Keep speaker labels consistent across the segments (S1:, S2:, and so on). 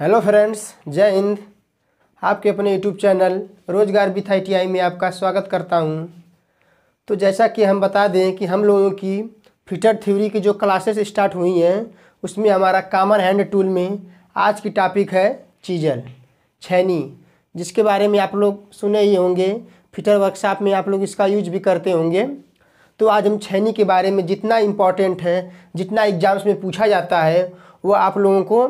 S1: Hello friends जय हिंद आपके अपने यूट्यूब चैनल रोजगार विथ आई में आपका स्वागत करता हूं तो जैसा कि हम बता दें कि हम लोगों की फिटर थ्योरी की जो क्लासेस स्टार्ट हुई हैं उसमें हमारा कामन हैंड टूल में आज की टॉपिक है चीजल छैनी जिसके बारे में आप लोग सुने ही होंगे फिटर वर्कशॉप में आप लोग इसका यूज भी करते होंगे तो आज हम छैनी के बारे में जितना इम्पॉर्टेंट है जितना एग्ज़ाम्स में पूछा जाता है वो आप लोगों को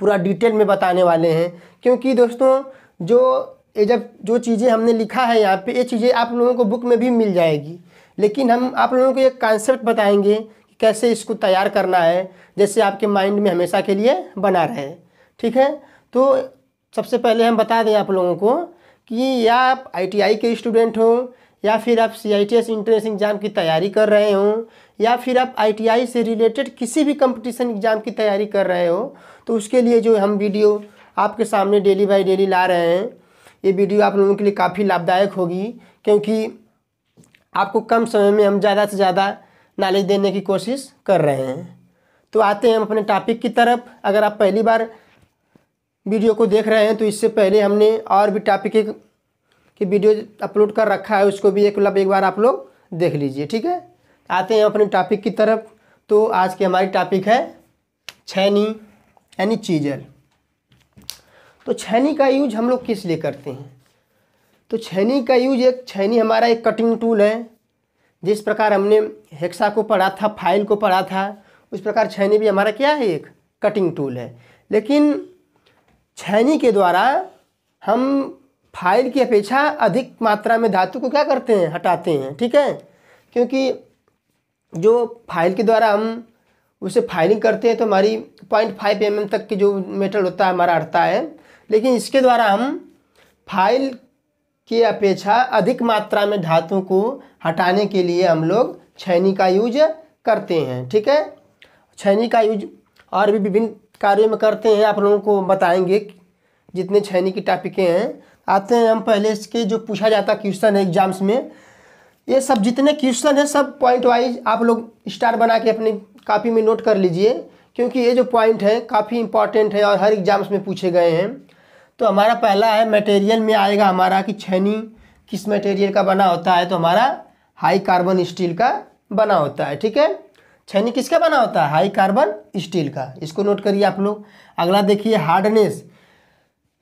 S1: पूरा डिटेल में बताने वाले हैं क्योंकि दोस्तों जो ये जब जो चीज़ें हमने लिखा है यहाँ पे ये चीज़ें आप लोगों को बुक में भी मिल जाएगी लेकिन हम आप लोगों को एक कॉन्सेप्ट बताएंगे कि कैसे इसको तैयार करना है जैसे आपके माइंड में हमेशा के लिए बना रहे ठीक है तो सबसे पहले हम बता दें आप लोगों को कि या आप आई के स्टूडेंट हों या फिर आप C I T S entrance exam की तैयारी कर रहे हों या फिर आप आई टी आई से रिलेटेड किसी भी कंपटीशन एग्ज़ाम की तैयारी कर रहे हो तो उसके लिए जो हम वीडियो आपके सामने डेली बाई डेली ला रहे हैं ये वीडियो आप लोगों के लिए काफ़ी लाभदायक होगी क्योंकि आपको कम समय में हम ज़्यादा से ज़्यादा नॉलेज देने की कोशिश कर रहे हैं तो आते हैं हम अपने टॉपिक की तरफ अगर आप पहली बार वीडियो को देख रहे हैं तो इससे पहले हमने और भी टॉपिक कि वीडियो अपलोड कर रखा है उसको भी एक मतलब एक बार आप लोग देख लीजिए ठीक है आते हैं अपने टॉपिक की तरफ तो आज की हमारी टॉपिक है छैनी यानी चीज़र तो छैनी का यूज हम लोग किस लिए करते हैं तो छैनी का यूज एक छैनी हमारा एक कटिंग टूल है जिस प्रकार हमने हेक्सा को पढ़ा था फाइल को पढ़ा था उस प्रकार छैनी भी हमारा क्या है एक कटिंग टूल है लेकिन छैनी के द्वारा हम फाइल की अपेक्षा अधिक मात्रा में धातु को क्या करते हैं हटाते हैं ठीक है क्योंकि जो फाइल के द्वारा हम उसे फाइलिंग करते हैं तो हमारी पॉइंट फाइव एम तक की जो मेटल होता है हमारा हटता है लेकिन इसके द्वारा हम फाइल की अपेक्षा अधिक मात्रा में धातु को हटाने के लिए हम लोग छैनी का यूज करते हैं ठीक है छैनी का यूज और भी विभिन्न कार्यों में करते हैं आप लोगों को बताएंगे जितने छैनी की टॉपिकें हैं आते हैं हम पहले इसके जो पूछा जाता क्वेश्चन है एग्जाम्स में ये सब जितने क्वेश्चन है सब पॉइंट वाइज आप लोग स्टार बना के अपनी कापी में नोट कर लीजिए क्योंकि ये जो पॉइंट है काफ़ी इंपॉर्टेंट है और हर एग्जाम्स में पूछे गए हैं तो हमारा पहला है मटेरियल में आएगा हमारा कि छैनी किस मटेरियल का बना होता है तो हमारा हाई कार्बन स्टील का बना होता है ठीक है छैनी किसका बना होता है हाई कार्बन स्टील का इसको नोट करिए आप लोग अगला देखिए हार्डनेस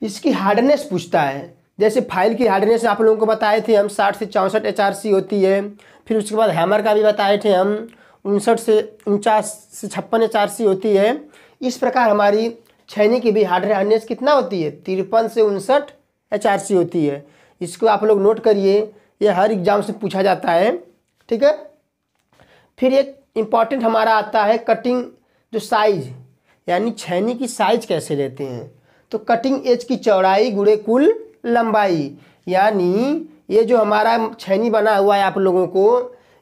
S1: इसकी हार्डनेस पूछता है जैसे फाइल की हार्डनेस आप लोगों को बताए थे हम साठ से चौंसठ एच होती है फिर उसके बाद हैमर का भी बताए थे हम उनसठ से उनचास से छप्पन एच होती है इस प्रकार हमारी छैनी की भी हार्ड हार्डनेस कितना होती है तिरपन से उनसठ एच होती है इसको आप लोग नोट करिए यह हर एग्ज़ाम से पूछा जाता है ठीक है फिर एक इम्पॉर्टेंट हमारा आता है कटिंग जो साइज यानी छैनी की साइज कैसे लेते हैं तो कटिंग एज की चौड़ाई गुड़े कुल लंबाई यानी ये जो हमारा छैनी बना हुआ है आप लोगों को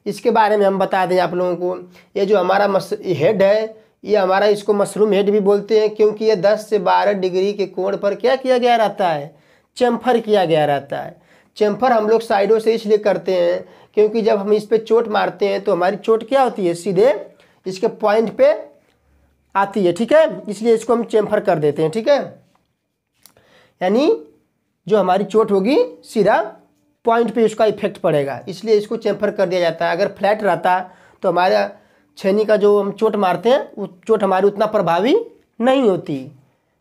S1: इसके बारे में हम बता दें आप लोगों को ये जो हमारा मस हेड है ये हमारा इसको मशरूम हेड भी बोलते हैं क्योंकि ये 10 से 12 डिग्री के कोण पर क्या किया गया रहता है चैम्फर किया गया रहता है चैम्फर हम लोग साइडों से इसलिए करते हैं क्योंकि जब हम इस पर चोट मारते हैं तो हमारी चोट क्या होती है सीधे इसके पॉइंट पे आती है ठीक है इसलिए इसको हम चैम्फर कर देते हैं ठीक है यानी जो हमारी चोट होगी सीधा पॉइंट पे उसका इफेक्ट पड़ेगा इसलिए इसको चैम्फर कर दिया जाता है अगर फ्लैट रहता तो हमारा छेनी का जो हम चोट मारते हैं वो चोट हमारी उतना प्रभावी नहीं होती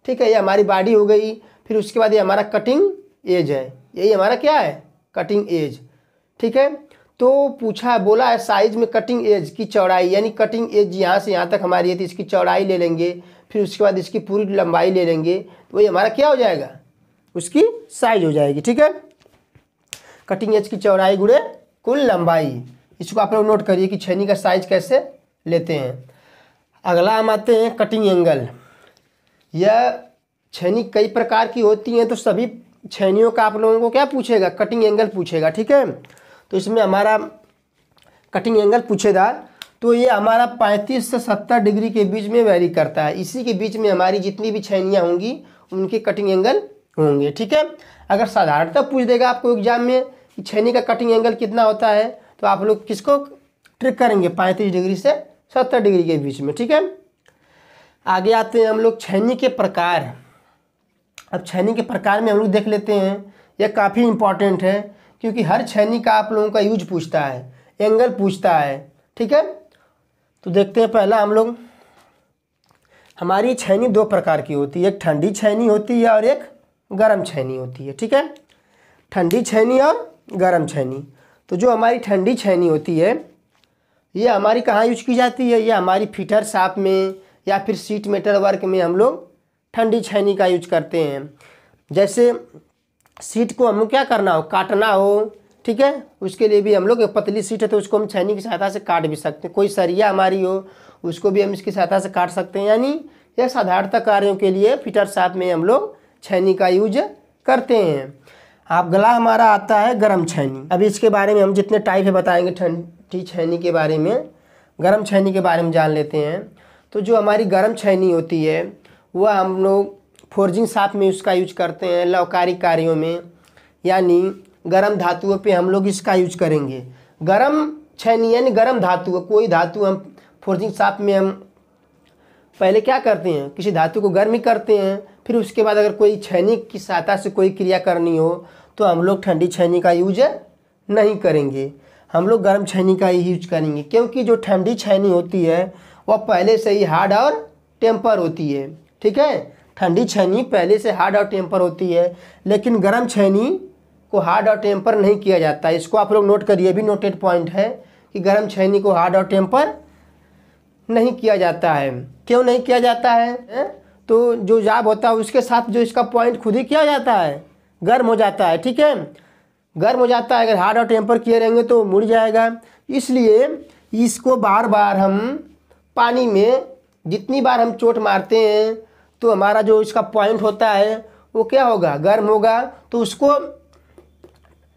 S1: ठीक है ये हमारी बॉडी हो गई फिर उसके बाद ये हमारा कटिंग एज है यही हमारा क्या है कटिंग एज ठीक है तो पूछा बोला है साइज में कटिंग एज की चौड़ाई यानी कटिंग एज यहाँ से यहाँ तक हमारी है तो इसकी चौड़ाई ले लेंगे फिर उसके बाद इसकी पूरी लंबाई ले लेंगे तो ये हमारा क्या हो जाएगा उसकी साइज हो जाएगी ठीक है कटिंग एज की चौड़ाई गुड़े कुल लंबाई इसको आप लोग नोट करिए कि छेनी का साइज कैसे लेते हैं अगला हम आते हैं कटिंग एंगल यह छैनी कई प्रकार की होती हैं तो सभी छैनियों का आप लोगों को क्या पूछेगा कटिंग एंगल पूछेगा ठीक है तो इसमें हमारा कटिंग एंगल पूछेगा तो ये हमारा 35 से 70 डिग्री के बीच में वेरी करता है इसी के बीच में हमारी जितनी भी छैनियाँ होंगी उनके कटिंग एंगल होंगे ठीक है अगर साधारणतः पूछ देगा आपको एग्जाम में कि छैनी का कटिंग एंगल कितना होता है तो आप लोग किसको ट्रिक करेंगे पैंतीस डिग्री से सत्तर डिग्री के बीच में ठीक है आगे आते हैं हम लोग छैनी के प्रकार अब छैनी के प्रकार में हम लोग देख लेते हैं यह काफ़ी इम्पॉर्टेंट है क्योंकि हर छैनी का आप लोगों का यूज पूछता है एंगल पूछता है ठीक है तो देखते हैं पहला हम लोग हमारी छैनी दो प्रकार की होती है एक ठंडी छैनी होती है और एक गर्म छैनी होती है ठीक है ठंडी छैनी और गर्म छैनी तो जो हमारी ठंडी छैनी होती है ये हमारी कहाँ यूज की जाती है ये हमारी फिटर साप में या फिर सीट मेटर वर्क में हम लोग ठंडी छैनी का यूज करते हैं जैसे सीट को हम क्या करना हो काटना हो ठीक है उसके लिए भी हम लोग पतली सीट है तो उसको हम छैनी की सहायता से काट भी सकते हैं कोई सरिया हमारी हो उसको भी हम इसकी सहायता से काट सकते हैं यानी यह साधारणता कार्यों के लिए फिटर साथ में हम लोग छैनी का यूज करते हैं आप गला हमारा आता है गर्म छैनी अभी इसके बारे में हम जितने टाइप है बताएंगे ठंडी छैनी के बारे में गर्म छैनी के बारे में जान लेते हैं तो जो हमारी गर्म छैनी होती है वह हम लोग फोर्जिंग साफ में उसका यूज करते हैं लवकारी कार्यों में यानी गर्म धातुओं पे हम लोग इसका यूज करेंगे गर्म छैनी यानी गर्म धातु कोई धातु हम फोर्जिंग साफ में हम पहले क्या करते हैं किसी धातु को गर्म ही करते हैं फिर उसके बाद अगर कोई छैनी की सहायता से कोई क्रिया करनी हो तो हम लोग ठंडी छैनी का यूज नहीं करेंगे हम लोग गर्म छैनी का ही यूज करेंगे क्योंकि जो ठंडी छैनी होती है वह पहले से ही हार्ड और टेम्पर होती है ठीक है ठंडी छैनी पहले से हार्ड और टेम्पर होती है लेकिन गर्म छैनी को हार्ड और टेम्पर नहीं किया जाता इसको आप लोग नोट करिए भी नोटेड पॉइंट है कि गर्म छैनी को हार्ड और टेम्पर नहीं किया जाता है क्यों नहीं किया जाता है, है? तो जो जाब होता है उसके साथ जो इसका पॉइंट खुद ही किया जाता है गर्म हो जाता है ठीक है गर्म हो जाता है अगर हार्ड और टेम्पर किए रहेंगे तो मुड़ जाएगा इसलिए इसको बार बार हम पानी में जितनी बार हम चोट मारते हैं तो हमारा जो इसका पॉइंट होता है वो क्या होगा गर्म होगा तो उसको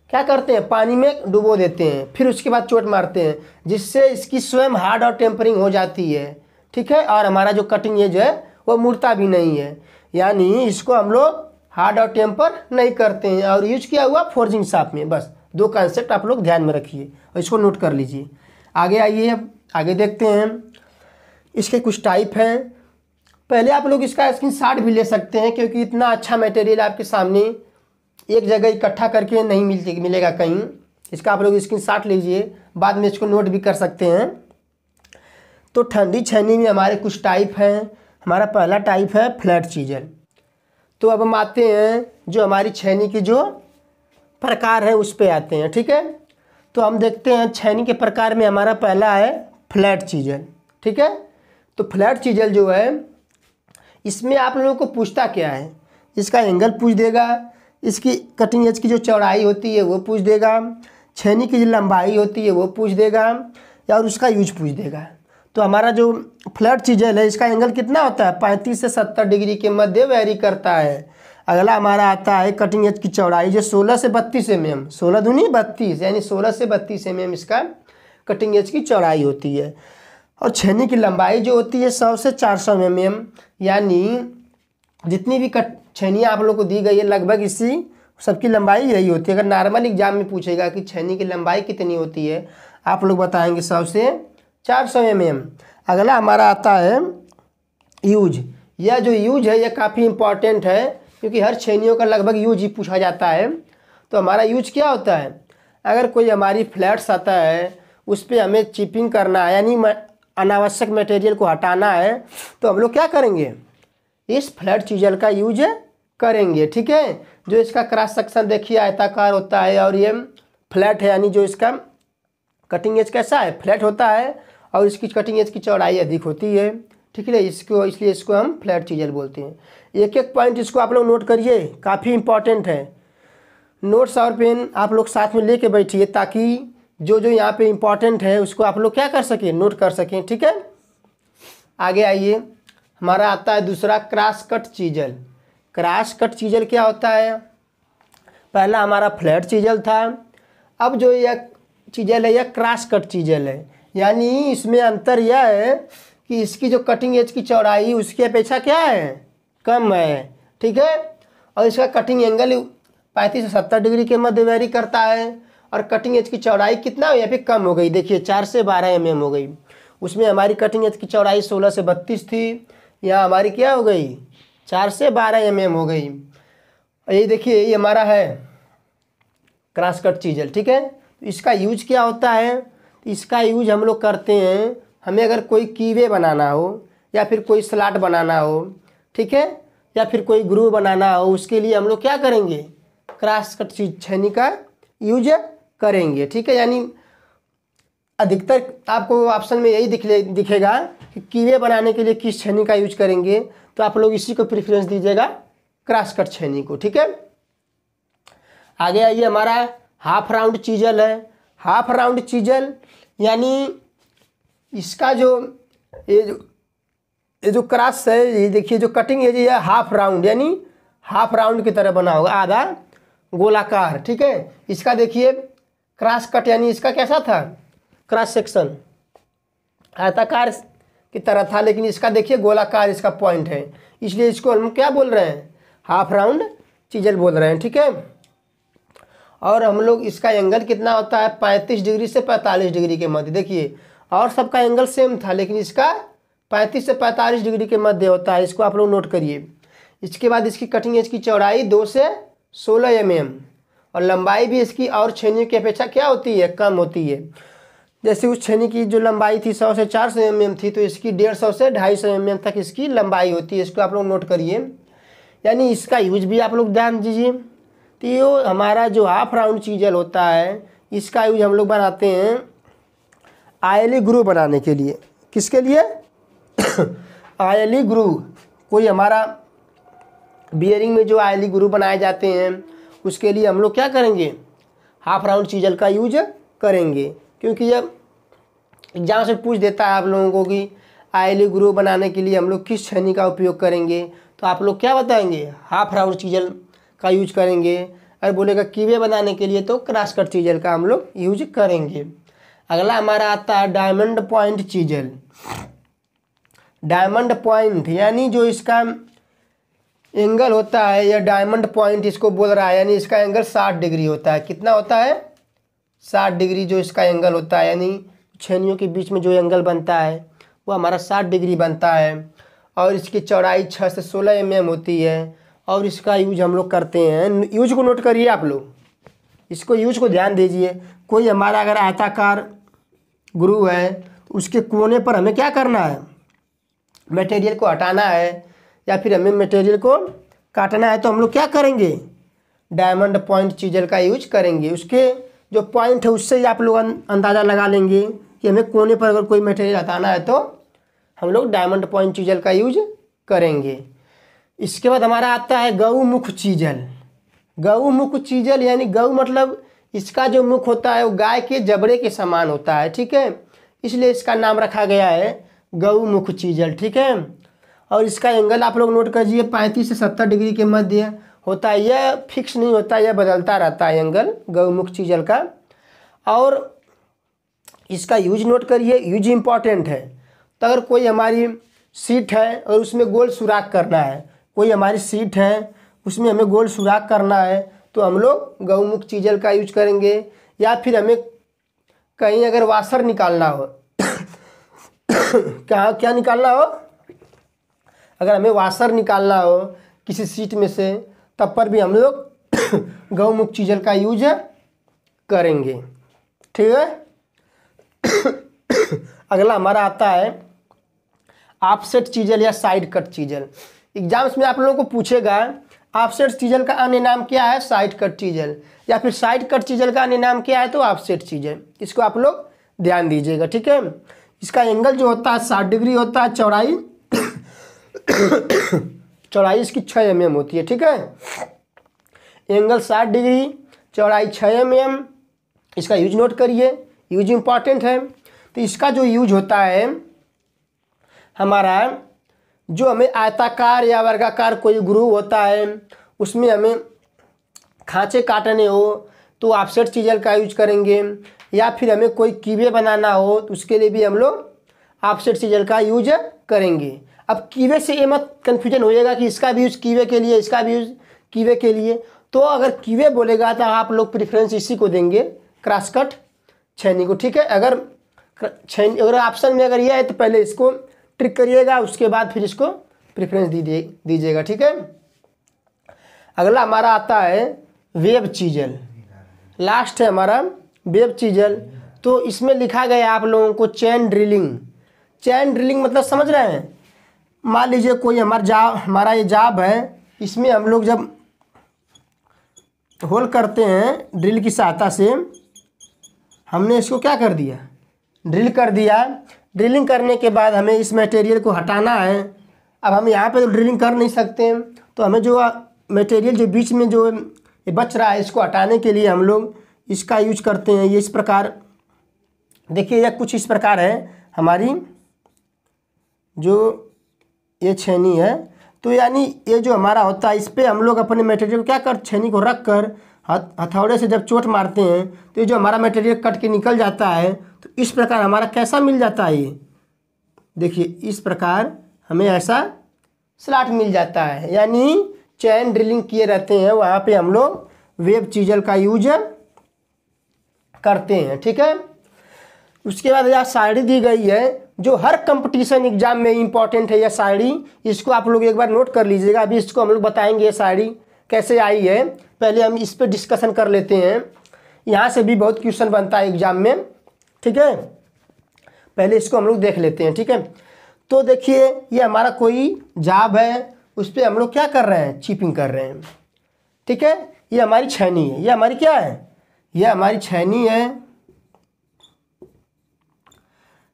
S1: क्या करते हैं पानी में डुबो देते हैं फिर उसके बाद चोट मारते हैं जिससे इसकी स्वयं हार्ड और टेम्परिंग हो जाती है ठीक है और हमारा जो कटिंग एज है वो मुड़ता भी नहीं है यानी इसको हम लोग हार्ड और टेम्पर नहीं करते हैं और यूज किया हुआ फोर्जिंग साफ में बस दो कॉन्सेप्ट आप लोग ध्यान में रखिए और इसको नोट कर लीजिए आगे आइए आगे देखते हैं इसके कुछ टाइप हैं पहले आप लोग इसका स्क्रीन शार्ट भी ले सकते हैं क्योंकि इतना अच्छा मटेरियल आपके सामने एक जगह इकट्ठा करके नहीं मिल मिलेगा कहीं इसका आप लोग स्क्रीन शार्ट लीजिए बाद में इसको नोट भी कर सकते हैं तो ठंडी छनी में हमारे कुछ टाइप हैं हमारा पहला टाइप है फ्लैट चीजल तो अब हम आते हैं जो हमारी छैनी की जो प्रकार है उस पर आते हैं ठीक है तो हम देखते हैं छैनी के प्रकार में हमारा पहला है फ्लैट चीजल ठीक है तो फ्लैट चीजल जो है इसमें आप लोगों को पूछता क्या है इसका एंगल पूछ देगा इसकी कटिंग एज की जो चौड़ाई होती है वो पूछ देगा छैनी की जो लंबाई होती है वो पूछ देगा या और उसका यूज पूछ देगा तो हमारा जो फ्लड चीजल है इसका एंगल कितना होता है पैंतीस से सत्तर डिग्री के मध्य वेरी करता है अगला हमारा आता है कटिंग एज की चौड़ाई जो सोलह से बत्तीस एम mm, एम सोलह दूनी बत्तीस यानी सोलह से बत्तीस एम mm एम इसका कटिंग एज की चौड़ाई होती है और छेनी की लंबाई जो होती है सौ से चार सौ एम mm, एम यानी जितनी भी कट छेनियाँ आप लोग को दी गई है लगभग इसी सबकी लंबाई यही होती है अगर नॉर्मल एग्जाम में पूछेगा कि छेनी की लंबाई कितनी होती है आप लोग बताएंगे सौ से चार सौ एम एम अगला हमारा आता है यूज यह जो यूज है यह काफ़ी इंपॉर्टेंट है क्योंकि हर छेनियों का लगभग यूज ही पूछा जाता है तो हमारा यूज क्या होता है अगर कोई हमारी फ्लैट्स आता है उस पर हमें चिपिंग करना है यानी अनावश्यक मटेरियल को हटाना है तो हम लोग क्या करेंगे इस फ्लैट चीजल का यूज करेंगे ठीक है जो इसका क्रॉस सेक्शन देखिए आयताकार होता है और ये फ्लैट है यानी जो इसका कटिंग एज कैसा है फ्लैट होता है और इसकी कटिंग एज की चौड़ाई अधिक होती है ठीक है इसको इसलिए इसको हम फ्लैट चीजल बोलते हैं एक एक पॉइंट इसको आप लोग नोट करिए काफ़ी इंपॉर्टेंट है नोट्स और पेन आप लोग साथ में लेके बैठिए ताकि जो जो यहाँ पे इम्पॉर्टेंट है उसको आप लोग क्या कर सकें नोट कर सकें ठीक है आगे आइए हमारा आता है दूसरा cross cut chisel cross cut chisel क्या होता है पहला हमारा फ्लैट चीजल था अब जो यह चीजल है यह क्रास कट चीजल है यानी इसमें अंतर यह है कि इसकी जो कटिंग एज की चौड़ाई उसकी अपेक्षा क्या है कम है ठीक है और इसका कटिंग एंगल पैंतीस से सत्तर डिग्री के मध्य वेरी करता है और कटिंग एज की चौड़ाई कितना या फिर कम हो गई देखिए चार से बारह एम mm एम हो गई उसमें हमारी कटिंग एज की चौड़ाई सोलह से बत्तीस थी यहाँ हमारी क्या हो गई चार से बारह एम mm एम हो गई ये देखिए ये हमारा है क्रॉस कट चीजल ठीक है तो इसका यूज क्या होता है इसका यूज हम लोग करते हैं हमें अगर कोई कीवे बनाना हो या फिर कोई स्लाट बनाना हो ठीक है या फिर कोई ग्रू बनाना हो उसके लिए हम लोग क्या करेंगे क्रास कट छनी का यूज करेंगे ठीक है यानी अधिकतर आपको ऑप्शन में यही दिखले दिखेगा कि कीवे बनाने के लिए किस छनी का यूज करेंगे तो आप लोग इसी को प्रेफरेंस दीजिएगा क्रास कट छेनी को ठीक है आगे आइए हमारा हाफ राउंड चीजल है हाफ राउंड चीजल यानी इसका जो ये जो ये जो क्रास है ये देखिए जो कटिंग है ये हाफ राउंड यानी हाफ राउंड की तरह बना होगा आधा गोलाकार ठीक है इसका देखिए क्रास कट यानी इसका कैसा था क्रास सेक्शन आयताकार की तरह था लेकिन इसका देखिए गोलाकार इसका पॉइंट है इसलिए इसको हम क्या बोल रहे हैं हाफ राउंड चीजल बोल रहे हैं ठीक है और हम लोग इसका एंगल कितना होता है पैंतीस डिग्री से पैंतालीस डिग्री के मध्य देखिए और सबका एंगल सेम था लेकिन इसका पैंतीस से पैंतालीस डिग्री के मध्य होता है इसको आप लोग नोट करिए इसके बाद इसकी कटिंग एज की चौड़ाई दो से सोलह एम mm और लंबाई भी इसकी और छेनी की अपेक्षा क्या होती है कम होती है जैसे उस छेनी की जो लंबाई थी सौ से चार सौ एम mm थी तो इसकी डेढ़ सौ से ढाई सौ एम mm तक इसकी लंबाई होती है इसको आप लोग नोट करिए यानी इसका यूज भी आप लोग ध्यान दीजिए तो ये हमारा जो हाफ राउंड चीजल होता है इसका यूज हम लोग बनाते हैं आयली ग्रू बनाने के लिए किसके लिए आयली ग्रू कोई हमारा बियरिंग में जो आयली ग्रू बनाए जाते हैं उसके लिए हम लोग क्या करेंगे हाफ राउंड चीजल का यूज करेंगे क्योंकि जब एग्जाम से पूछ देता है आप लोगों को कि आयली ग्रू बनाने के लिए हम लोग किस छनी का उपयोग करेंगे तो आप लोग क्या बताएंगे हाफ राउंड चीजल का यूज करेंगे अगर बोलेगा कीवे बनाने के लिए तो क्रासकट कट चीजल का हम लोग यूज करेंगे अगला हमारा आता है diamond point chisel diamond point यानी जो इसका एंगल होता है या डायमंड पॉइंट इसको बोल रहा है यानी इसका एंगल साठ डिग्री होता है कितना होता है साठ डिग्री जो इसका एंगल होता है यानी छेनियों के बीच में जो एंगल बनता है वो हमारा साठ डिग्री बनता है और इसकी चौड़ाई छः से सोलह एम mm होती है और इसका यूज हम लोग करते हैं यूज को नोट करिए आप लोग इसको यूज को ध्यान दीजिए कोई हमारा अगर आयताकार गुरु है तो उसके कोने पर हमें क्या करना है मटेरियल को हटाना है या फिर हमें मटेरियल को काटना है तो हम लोग क्या करेंगे डायमंड पॉइंट चीजल का यूज करेंगे उसके जो पॉइंट है उससे ही आप लोग अं, अंदाज़ा लगा लेंगे कि हमें कोने पर अगर कोई मटेरियल हटाना है तो हम लोग डायमंड पॉइंट चीजल का यूज करेंगे इसके बाद हमारा आता है मुख चीजल मुख चीजल यानी गौ मतलब इसका जो मुख होता है वो गाय के जबड़े के समान होता है ठीक है इसलिए इसका नाम रखा गया है मुख चीजल ठीक है और इसका एंगल आप लोग नोट करिए पैंतीस से सत्तर डिग्री के मध्य होता है यह फिक्स नहीं होता यह बदलता रहता है एंगल गौमुख चीजल का और इसका यूज नोट करिए यूज इम्पॉर्टेंट है तो अगर कोई हमारी सीट है और उसमें गोल सुराख करना है कोई हमारी सीट है उसमें हमें गोल सुराख करना है तो हम लोग गौमुख चीजल का यूज करेंगे या फिर हमें कहीं अगर वाशर निकालना हो कहाँ क्या निकालना हो अगर हमें वाशर निकालना हो किसी सीट में से तब पर भी हम लोग गौमुख चीजल का यूज करेंगे ठीक है अगला हमारा आता है आपसेट चीजल या साइड कट चीजल एग्जाम्स में आप लोगों को पूछेगा ऑफसेट चीजल का अन्य नाम क्या है साइड कट चीजल या फिर साइड कट चीजल का अन्य नाम क्या है तो ऑफसेट चीजल इसको आप लोग ध्यान दीजिएगा ठीक है इसका एंगल जो होता है साठ डिग्री होता है चौड़ाई चौड़ाई इसकी छः एम mm होती है ठीक है एंगल साठ डिग्री चौड़ाई छः एम mm, इसका यूज नोट करिए यूज इम्पॉर्टेंट है तो इसका जो यूज होता है हमारा जो हमें आयताकार या वर्गाकार कोई ग्रूव होता है उसमें हमें खाँचे काटने हो तो ऑफसेट चीजल का यूज करेंगे या फिर हमें कोई कीवे बनाना हो तो उसके लिए भी हम लोग ऑफसेट चीजल का यूज करेंगे अब कीवे से ये मत कन्फ्यूजन होएगा कि इसका भी यूज़ कीवे के लिए इसका भी यूज़ कीवे के लिए तो अगर कीवे बोलेगा तो आप लोग प्रिफ्रेंस इसी को देंगे क्रासकट छैनी को ठीक है अगर छैनी अगर ऑप्शन में अगर यह है तो पहले इसको ट्रिक करिएगा उसके बाद फिर इसको प्रेफरेंस दीजिएगा ठीक है अगला हमारा आता है वेब चीजल लास्ट है हमारा वेब चीजल तो इसमें लिखा गया आप लोगों को चैन ड्रिलिंग चैन ड्रिलिंग मतलब समझ रहे हैं मान लीजिए कोई हमारा जाब हमारा ये जाब है इसमें हम लोग जब होल करते हैं ड्रिल की सहायता से हमने इसको क्या कर दिया ड्रिल कर दिया ड्रिलिंग करने के बाद हमें इस मटेरियल को हटाना है अब हम यहाँ पे तो ड्रिलिंग कर नहीं सकते तो हमें जो मटेरियल जो बीच में जो बच रहा है इसको हटाने के लिए हम लोग इसका यूज करते हैं ये इस प्रकार देखिए यह कुछ इस प्रकार है हमारी जो ये छेनी है तो यानी ये जो हमारा होता है इस पर हम लोग अपने मटेरियल को क्या कर छेनी को रख कर हथौड़े से जब चोट मारते हैं तो ये जो हमारा मटेरियल कट के निकल जाता है तो इस प्रकार हमारा कैसा मिल जाता है ये देखिए इस प्रकार हमें ऐसा स्लाट मिल जाता है यानी चैन ड्रिलिंग किए रहते हैं वहाँ पे हम लोग वेब चीजल का यूज करते हैं ठीक है उसके बाद यह साड़ी दी गई है जो हर कंपटीशन एग्जाम में इम्पॉर्टेंट है यह साड़ी इसको आप लोग एक बार नोट कर लीजिएगा अभी इसको हम लोग बताएंगे ये साड़ी कैसे आई है पहले हम इस पर डिस्कशन कर लेते हैं यहाँ से भी बहुत क्वेश्चन बनता है एग्जाम में ठीक है पहले इसको हम लोग देख लेते हैं ठीक है तो देखिए ये हमारा कोई जाब है उस पर हम लोग क्या कर रहे हैं चिपिंग कर रहे हैं ठीक है ये हमारी छैनी है ये हमारी क्या है ये हमारी छैनी है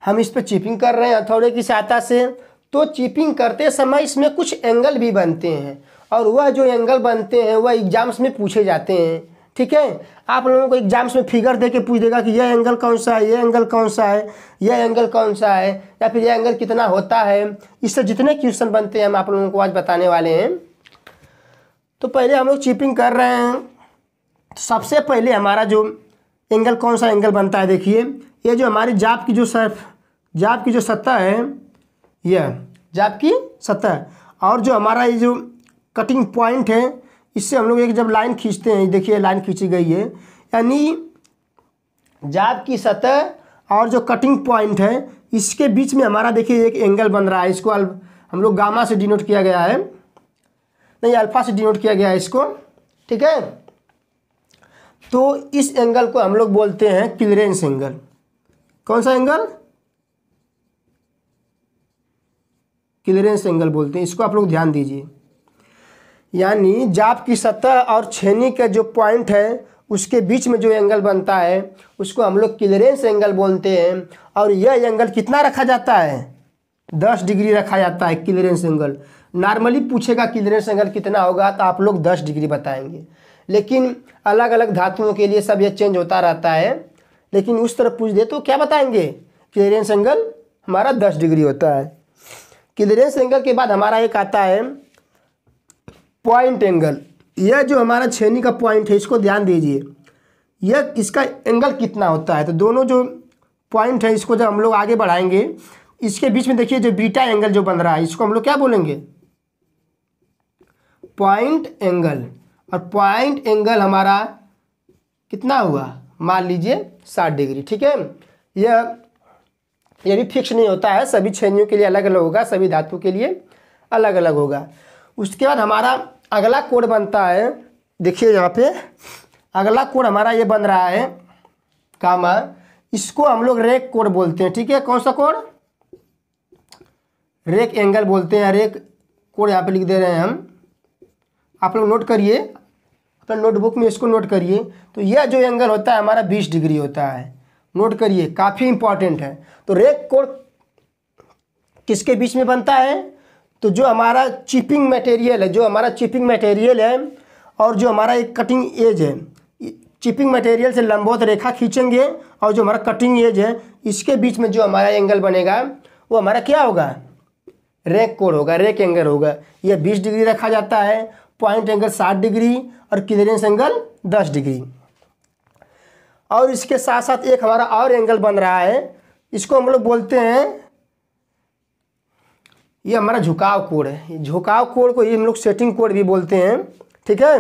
S1: हम इस पर चिपिंग कर रहे हैं हथौड़े की सहायता से तो चिपिंग करते समय इसमें कुछ एंगल भी बनते हैं और वह जो एंगल बनते हैं वह एग्जाम्स में पूछे जाते हैं ठीक है आप लोगों को एग्जाम्स में फिगर दे के पूछ देगा कि यह एंगल कौन सा है यह एंगल कौन सा है यह एंगल कौन सा है या फिर यह एंगल कितना होता है इससे जितने क्वेश्चन बनते हैं हम आप लोगों को आज बताने वाले हैं तो पहले हम लोग चिपिंग कर रहे हैं तो सबसे पहले हमारा जो एंगल कौन सा एंगल बनता है देखिए ये जो हमारी जाप की जो सर्फ जाप की जो सतह है यह जाप की सतह और जो हमारा ये जो कटिंग पॉइंट है इससे हम लोग एक जब लाइन खींचते हैं देखिए लाइन खींची गई है यानी जाब की सतह और जो कटिंग पॉइंट है इसके बीच में हमारा देखिए एक एंगल बन रहा है इसको हम लोग गामा से डिनोट किया गया है नहीं अल्फा से डिनोट किया गया है इसको ठीक है तो इस एंगल को हम लोग बोलते हैं क्लियरेंस एंगल कौन सा एंगल क्लियरेंस एंगल बोलते हैं इसको आप लोग ध्यान दीजिए यानी जाप की सतह और छेनी का जो पॉइंट है उसके बीच में जो एंगल बनता है उसको हम लोग क्लियरेंस एंगल बोलते हैं और यह एंगल कितना रखा जाता है दस डिग्री रखा जाता है क्लियरेंस एंगल नॉर्मली पूछेगा क्लियरेंस एंगल कितना होगा तो आप लोग दस डिग्री बताएंगे लेकिन अलग अलग धातुओं के लिए सब यह चेंज होता रहता है लेकिन उस तरफ पूछ दे तो क्या बताएंगे क्लियरेंस एंगल हमारा दस डिग्री होता है क्लियरेंस एंगल के बाद हमारा एक आता है पॉइंट एंगल यह जो हमारा छेनी का पॉइंट है इसको ध्यान दीजिए यह इसका एंगल कितना होता है तो दोनों जो पॉइंट है इसको जब हम लोग आगे बढ़ाएंगे इसके बीच में देखिए जो बीटा एंगल जो बन रहा है इसको हम लोग क्या बोलेंगे पॉइंट एंगल और पॉइंट एंगल हमारा कितना हुआ मान लीजिए साठ डिग्री ठीक है यह यह भी फिक्स नहीं होता है सभी छेनियों के लिए अलग अलग होगा सभी धातु के लिए अलग अलग होगा उसके बाद हमारा अगला कोड बनता है देखिए यहाँ पे अगला कोड हमारा ये बन रहा है कामा इसको हम लोग रेक कोड बोलते हैं ठीक है कौन सा कोड रेक एंगल बोलते हैं रेक कोड यहाँ पे लिख दे रहे हैं हम आप लोग नोट करिए अपना नोटबुक में इसको नोट करिए तो यह जो एंगल होता है हमारा बीस डिग्री होता है नोट करिए काफ़ी इंपॉर्टेंट है तो रेक कोड किसके बीच में बनता है तो जो हमारा चिपिंग मटेरियल है जो हमारा चिपिंग मटेरियल है और जो हमारा एक कटिंग एज है चिपिंग मटेरियल से लंबोत रेखा खींचेंगे और जो हमारा कटिंग एज है इसके बीच में जो हमारा एंगल बनेगा वो हमारा क्या होगा रेक कोड होगा रेक एंगल होगा यह बीस डिग्री रखा जाता है पॉइंट एंगल साठ डिग्री और क्लियरेंस एंगल दस डिग्री और इसके साथ साथ एक हमारा और एंगल बन रहा है इसको हम लोग बोलते हैं ये हमारा झुकाव कोड है झुकाव कोड को ये हम लोग सेटिंग कोड भी बोलते हैं ठीक है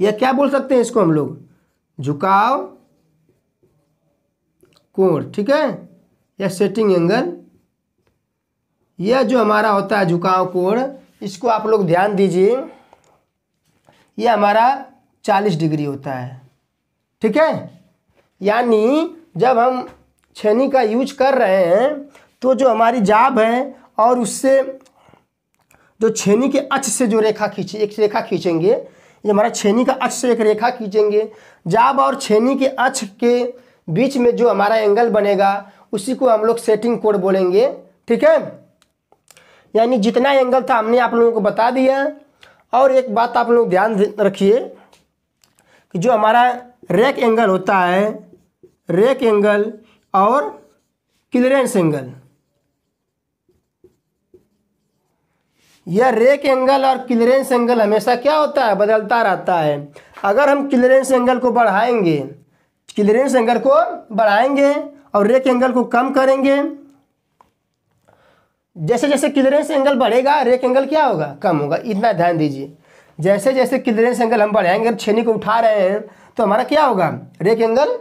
S1: यह क्या बोल सकते हैं इसको हम लोग झुकाव कोड ठीक है या सेटिंग एंगल यह जो हमारा होता है झुकाव कोड़ इसको आप लोग ध्यान दीजिए यह हमारा चालीस डिग्री होता है ठीक है यानी जब हम छेनी का यूज कर रहे हैं तो जो हमारी जाब है और उससे जो छेनी के अक्ष से जो रेखा खींचे एक रेखा खींचेंगे ये हमारा छेनी का अक्ष से एक रेखा खींचेंगे जाब और छेनी के अक्ष के बीच में जो हमारा एंगल बनेगा उसी को हम लोग सेटिंग कोड बोलेंगे ठीक है यानी जितना एंगल था हमने आप लोगों को बता दिया और एक बात आप लोग ध्यान रखिए कि जो हमारा रेक एंगल होता है रेक एंगल और क्लियरेंस एंगल यह रेक एंगल और क्लियरेंस एंगल हमेशा क्या होता है बदलता रहता है अगर हम क्लियरेंस एंगल को बढ़ाएंगे क्लियरेंस एंगल को बढ़ाएंगे और रेक एंगल को कम करेंगे जैसे जैसे क्लियरेंस एंगल बढ़ेगा रेक एंगल क्या होगा कम होगा इतना ध्यान दीजिए जैसे जैसे क्लियरेंस एंगल हम बढ़ाएंगे छेनी को उठा रहे हैं तो हमारा क्या होगा रेक एंगल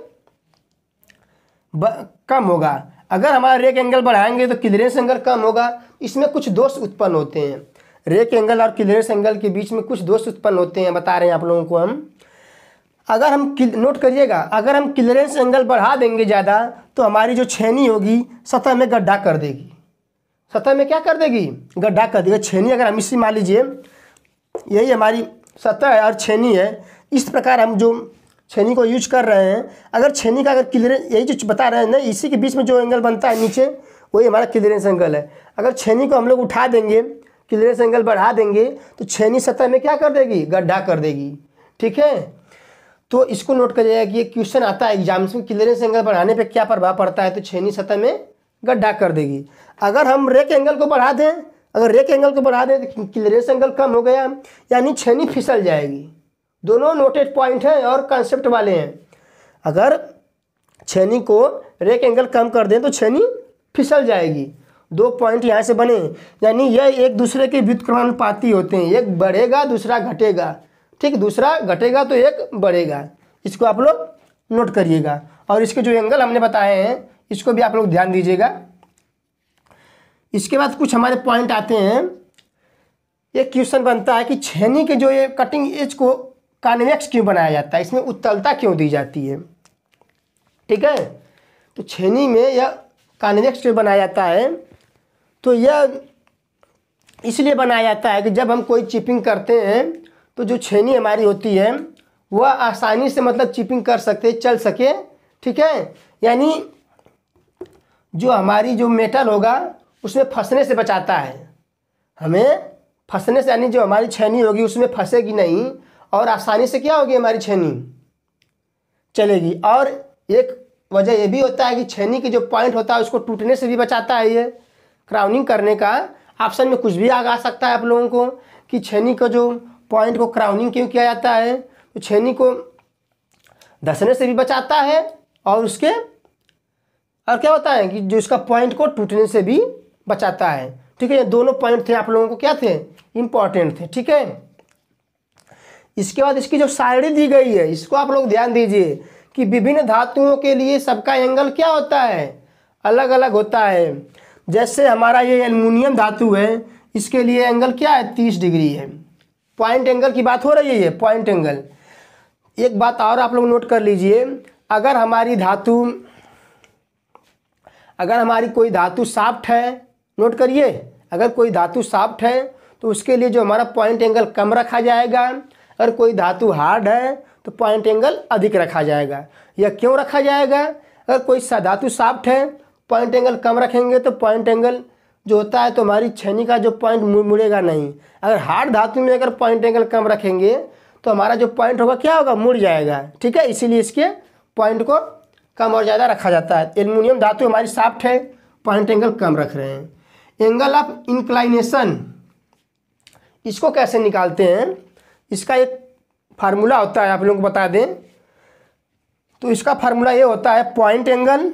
S1: कम होगा अगर हमारा रेक एंगल बढ़ाएंगे तो क्लियरेंस एंगल कम होगा इसमें कुछ दोष उत्पन्न होते हैं रेक एंगल और क्लियरेंस एंगल के बीच में कुछ दोष उत्पन्न होते हैं बता रहे हैं आप लोगों को हम अगर हम नोट करिएगा अगर हम क्लियरेंस एंगल बढ़ा देंगे ज़्यादा तो हमारी जो छेनी होगी सतह में गड्ढा कर देगी सतह में क्या कर देगी गड्ढा कर देगी छेनी अगर हम इसी मान लीजिए यही हमारी सतह है और छेनी है इस प्रकार हम जो छेनी को यूज कर रहे हैं अगर छेनी का अगर क्लियरेंस यही जो बता रहे हैं ना इसी के बीच में जो एंगल बनता है नीचे वही हमारा क्लियरेंस एंगल है अगर छेनी को हम लोग उठा देंगे क्लियरेंस एंगल बढ़ा देंगे तो छेनी सतह में क्या कर देगी गड्ढा कर देगी ठीक है तो इसको नोट कर जाएगा कि ये क्वेश्चन आता है एग्जाम्स में क्लियरेंस एंगल बढ़ाने पे क्या प्रभाव पड़ता है तो छेनी सतह में गड्ढा कर देगी अगर हम रेक एंगल को बढ़ा दें अगर रेक एंगल को बढ़ा दें तो क्लियरेंस एंगल कम हो गया यानी छेनी फिसल जाएगी दोनों नोटेड पॉइंट हैं और कॉन्सेप्ट वाले हैं अगर छेनी को रेक एंगल कम कर दें तो छेनी फिसल जाएगी दो पॉइंट यहाँ से बने यानी यह एक दूसरे के व्युत्क्रमानुपाती होते हैं एक बढ़ेगा दूसरा घटेगा ठीक दूसरा घटेगा तो एक बढ़ेगा इसको आप लोग नोट करिएगा और इसके जो एंगल हमने बताए हैं इसको भी आप लोग ध्यान दीजिएगा इसके बाद कुछ हमारे पॉइंट आते हैं एक क्वेश्चन बनता है कि छेनी के जो ये कटिंग एज को कॉन्वेक्स क्यों बनाया जाता है इसमें उत्तलता क्यों दी जाती है ठीक है तो छेनी में यह कॉन्वेक्स क्यों बनाया जाता है तो यह इसलिए बनाया जाता है कि जब हम कोई चिपिंग करते हैं तो जो छेनी हमारी होती है वह आसानी से मतलब चिपिंग कर सकते चल सके ठीक है यानी जो हमारी जो मेटल होगा उसमें फंसने से बचाता है हमें फंसने से यानी जो हमारी छेनी होगी उसमें फंसेगी नहीं और आसानी से क्या होगी हमारी छेनी चलेगी और एक वजह यह भी होता है कि छेनी की जो पॉइंट होता है उसको टूटने से भी बचाता है ये क्राउनिंग करने का ऑप्शन में कुछ भी आग आ सकता है आप लोगों को कि छेनी का जो पॉइंट को क्राउनिंग क्यों किया जाता है तो छेनी को धसने से भी बचाता है और उसके और क्या होता है कि जो इसका पॉइंट को टूटने से भी बचाता है ठीक है ये दोनों पॉइंट थे आप लोगों को क्या थे इम्पॉर्टेंट थे ठीक है इसके बाद इसकी जो सारणी दी गई है इसको आप लोग ध्यान दीजिए कि विभिन्न धातुओं के लिए सबका एंगल क्या होता है अलग अलग होता है जैसे हमारा ये एलमिनियम धातु है इसके लिए एंगल क्या है तीस डिग्री है पॉइंट एंगल की बात हो रही है ये पॉइंट एंगल एक बात और आप लोग नोट कर लीजिए अगर हमारी धातु अगर हमारी कोई धातु साफ्ट है नोट करिए अगर कोई धातु साफ्ट है तो उसके लिए जो हमारा पॉइंट एंगल कम रखा जाएगा अगर कोई धातु हार्ड है तो पॉइंट एंगल अधिक रखा जाएगा या क्यों रखा जाएगा अगर कोई धातु साफ्ट है पॉइंट एंगल कम रखेंगे तो पॉइंट एंगल जो होता है तो हमारी छनी का जो पॉइंट मुड़ेगा नहीं अगर हार्ड धातु में अगर पॉइंट एंगल कम रखेंगे तो हमारा जो पॉइंट होगा क्या होगा मुड़ जाएगा ठीक है इसीलिए इसके पॉइंट को कम और ज़्यादा रखा जाता है एल्यूमिनियम धातु हमारी साफ्ट है पॉइंट एंगल कम रख रहे हैं एंगल ऑफ इंक्लाइनेशन इसको कैसे निकालते हैं इसका एक फार्मूला होता है आप लोगों को बता दें तो इसका फार्मूला ये होता है point angle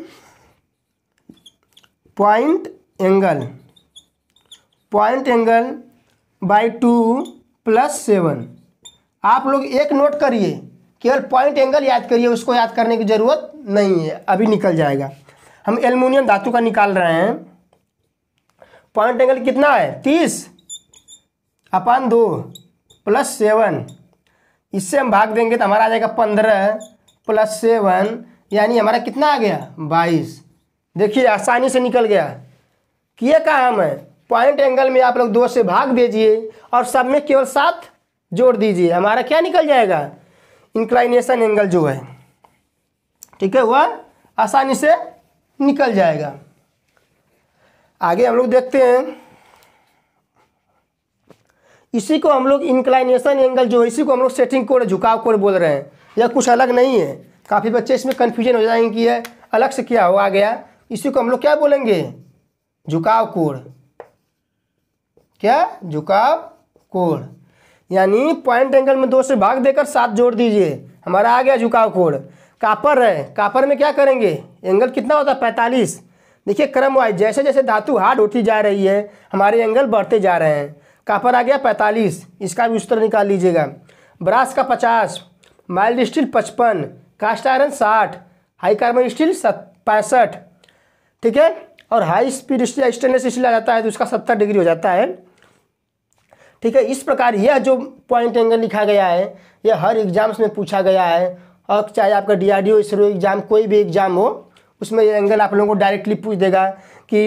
S1: point angle point angle by two plus seven आप लोग एक नोट करिए केवल पॉइंट एंगल याद करिए उसको याद करने की ज़रूरत नहीं है अभी निकल जाएगा हम एल्युमिनियम धातु का निकाल रहे हैं पॉइंट एंगल कितना है तीस अपान दो प्लस सेवन इससे हम भाग देंगे तो हमारा आ जाएगा पंद्रह प्लस सेवन यानी हमारा कितना आ गया बाईस देखिए आसानी से निकल गया किए का काम है पॉइंट एंगल में आप लोग दो से भाग भेजिए और सब में केवल सात जोड़ दीजिए हमारा क्या निकल जाएगा इंक्लाइनेशन एंगल जो है ठीक है वह आसानी से निकल जाएगा आगे हम लोग देखते हैं इसी को हम लोग इंक्लाइनेशन एंगल जो है इसी को हम लोग सेटिंग कोड झुकाव कोड बोल रहे हैं यह कुछ अलग नहीं है काफ़ी बच्चे इसमें कन्फ्यूजन हो जाएंगे कि यह अलग से क्या हो आ गया इसी को हम लोग क्या बोलेंगे झुकाव कोण क्या झुकाव कोण यानी पॉइंट एंगल में दो से भाग देकर सात जोड़ दीजिए हमारा आ गया झुकाव कोण कापर है कापर में क्या करेंगे एंगल कितना होता है पैंतालीस देखिए क्रम वाइज जैसे जैसे धातु हार्ड होती जा रही है हमारे एंगल बढ़ते जा रहे हैं कापर आ गया पैंतालीस इसका भी उत्तर निकाल लीजिएगा ब्रास का पचास माइल्ड स्टील पचपन कास्ट आयरन साठ हाई कार्बन स्टील पैंसठ ठीक है और हाई स्पीड स्टेनलेस स्टील आ जाता है तो उसका सत्तर डिग्री हो जाता है ठीक है इस प्रकार यह जो पॉइंट एंगल लिखा गया है यह हर एग्जाम्स में पूछा गया है और चाहे आपका D R D ISRO exam कोई भी एग्ज़ाम हो उसमें यह एंगल आप लोगों को डायरेक्टली पूछ देगा कि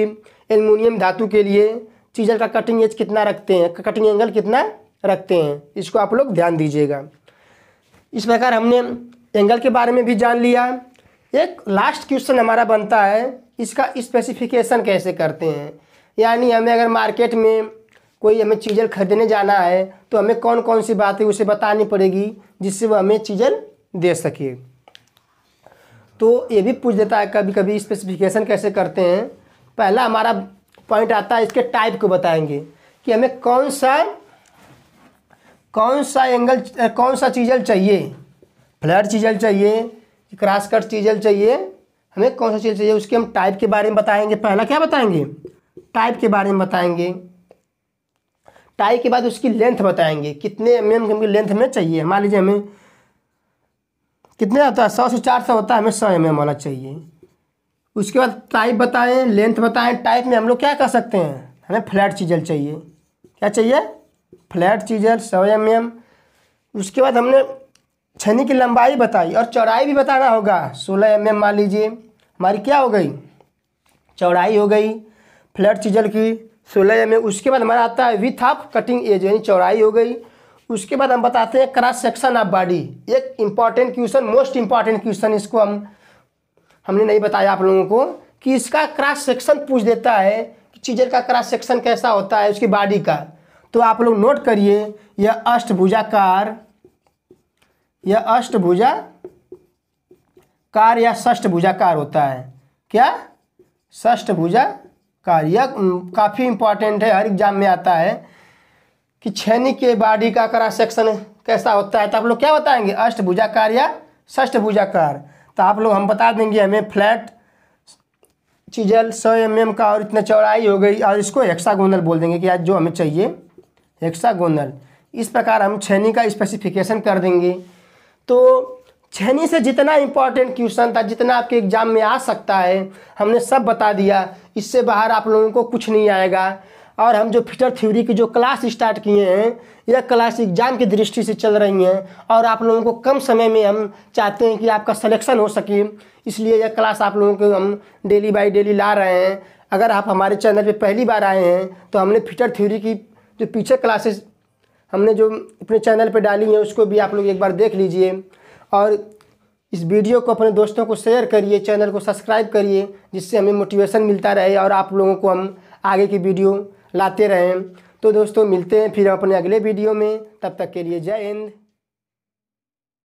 S1: एलमिनियम धातु के लिए चीज़र का कटिंग एज कितना रखते हैं कटिंग एंगल कितना रखते हैं इसको आप लोग ध्यान दीजिएगा इस प्रकार हमने एंगल के बारे में भी जान लिया एक लास्ट क्वेश्चन हमारा बनता है इसका स्पेसिफिकेशन कैसे करते हैं यानी हमें अगर मार्केट में कोई हमें चीज़ें खरीदने जाना है तो हमें कौन कौन सी बातें उसे बतानी पड़ेगी जिससे वह हमें चीज़ें दे सके तो ये भी पूछ देता है कभी कभी स्पेसिफिकेशन कैसे करते हैं पहला हमारा पॉइंट आता है इसके टाइप को बताएंगे कि हमें कौन सा कौन सा एंगल कौन सा चीज़ल चाहिए फ्लैट चीज़ल चाहिए कि क्रॉस कट चीजल चाहिए हमें कौन सा चीज़ चाहिए उसके हम टाइप के बारे में बताएंगे पहला क्या बताएंगे टाइप के बारे में बताएंगे टाइप के बाद उसकी लेंथ बताएंगे कितने एम एम की लेंथ हमें चाहिए मान लीजिए हमें कितने होता है सौ से चार सौ होता है हमें सौ एम एम वाला चाहिए उसके बाद टाइप बताएं लेंथ बताएं टाइप में हम लोग क्या कर सकते हैं हमें फ्लैट चीजल चाहिए क्या चाहिए फ्लैट चीजल सौ एम एम उसके बाद हमने छनी की लंबाई बताई और चौड़ाई भी बताना होगा सोलह एम एम मान लीजिए हमारी क्या हो गई चौड़ाई हो गई फ्लैट चीजल की सोलह एम उसके बाद हमारा आता है विथ हाफ कटिंग एज यानी चौड़ाई हो गई उसके बाद हम बताते हैं क्रॉस सेक्शन ऑफ बॉडी एक important question most important question इसको हम हमने नहीं बताया आप लोगों को कि इसका क्रॉस सेक्शन पूछ देता है कि चीजर का क्रॉस सेक्शन कैसा होता है उसकी बॉडी का तो आप लोग नोट करिए यह अष्टभुजाकार यह अष्टभुजा कार या षष्ठभुजा कार होता है क्या भुजा कार यह काफ़ी इंपॉर्टेंट है हर एग्जाम में आता है कि छैनी के बॉडी का क्रॉस सेक्शन कैसा होता है तो आप लोग क्या बताएंगे कार या कार तो आप लोग हम बता देंगे हमें फ्लैट चिजल सौ एम एम का और इतना चौड़ाई हो गई और इसको हेक्सागोनल बोल देंगे कि आज जो हमें चाहिए हेक्सागोनल इस प्रकार हम छैनी का स्पेसिफिकेशन कर देंगे तो छहनी से जितना इम्पॉर्टेंट क्वेश्चन था जितना आपके एग्जाम में आ सकता है हमने सब बता दिया इससे बाहर आप लोगों को कुछ नहीं आएगा और हम जो फिटर थ्योरी की जो क्लास स्टार्ट किए हैं यह क्लास एग्जाम की दृष्टि से चल रही हैं और आप लोगों को कम समय में हम चाहते हैं कि आपका सलेक्शन हो सके इसलिए यह क्लास आप लोगों को हम डेली बाई डेली ला रहे हैं अगर आप हमारे चैनल पर पहली बार आए हैं तो हमने फिटर थ्योरी की जो पीछे क्लासेस हमने जो अपने चैनल पर डाली हैं उसको भी आप लोग एक बार देख लीजिए और इस वीडियो को अपने दोस्तों को शेयर करिए चैनल को सब्सक्राइब करिए जिससे हमें मोटिवेशन मिलता रहे और आप लोगों को हम आगे की वीडियो लाते रहें तो दोस्तों मिलते हैं फिर अपने अगले वीडियो में तब तक के लिए जय हिंद